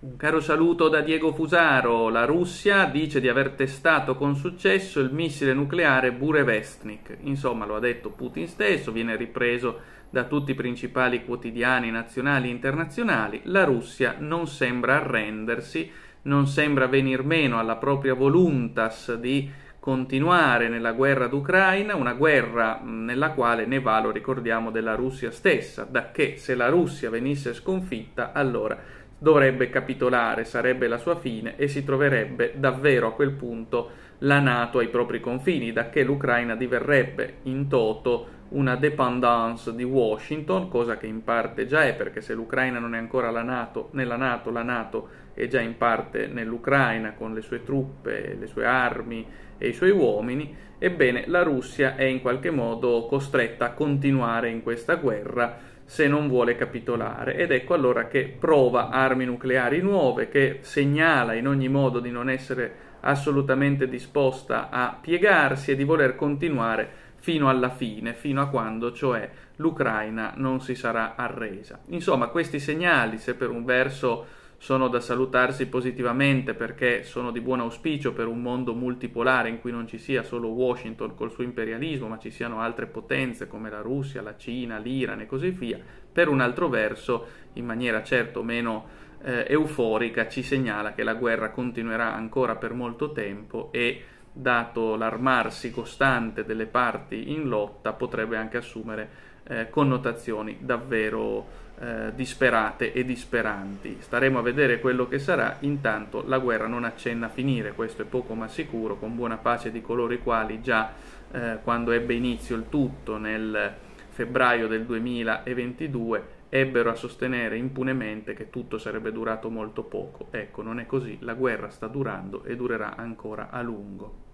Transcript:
Un caro saluto da Diego Fusaro. La Russia dice di aver testato con successo il missile nucleare Burevestnik. Insomma, lo ha detto Putin stesso, viene ripreso da tutti i principali quotidiani nazionali e internazionali. La Russia non sembra arrendersi, non sembra venir meno alla propria voluntas di continuare nella guerra d'Ucraina, una guerra nella quale ne va, lo ricordiamo, della Russia stessa, da che se la Russia venisse sconfitta, allora dovrebbe capitolare, sarebbe la sua fine e si troverebbe davvero a quel punto la Nato ai propri confini, da che l'Ucraina diverrebbe in toto una dépendance di Washington, cosa che in parte già è perché se l'Ucraina non è ancora la NATO, nella Nato, la Nato è già in parte nell'Ucraina con le sue truppe, le sue armi e i suoi uomini, ebbene la Russia è in qualche modo costretta a continuare in questa guerra se non vuole capitolare ed ecco allora che prova armi nucleari nuove, che segnala in ogni modo di non essere assolutamente disposta a piegarsi e di voler continuare fino alla fine, fino a quando cioè l'Ucraina non si sarà arresa. Insomma, questi segnali, se per un verso sono da salutarsi positivamente perché sono di buon auspicio per un mondo multipolare in cui non ci sia solo Washington col suo imperialismo, ma ci siano altre potenze come la Russia, la Cina, l'Iran e così via, per un altro verso, in maniera certo meno eh, euforica, ci segnala che la guerra continuerà ancora per molto tempo e dato l'armarsi costante delle parti in lotta, potrebbe anche assumere eh, connotazioni davvero eh, disperate e disperanti. Staremo a vedere quello che sarà, intanto la guerra non accenna a finire, questo è poco ma sicuro, con buona pace di coloro i quali già eh, quando ebbe inizio il tutto nel febbraio del 2022 ebbero a sostenere impunemente che tutto sarebbe durato molto poco. Ecco, non è così, la guerra sta durando e durerà ancora a lungo.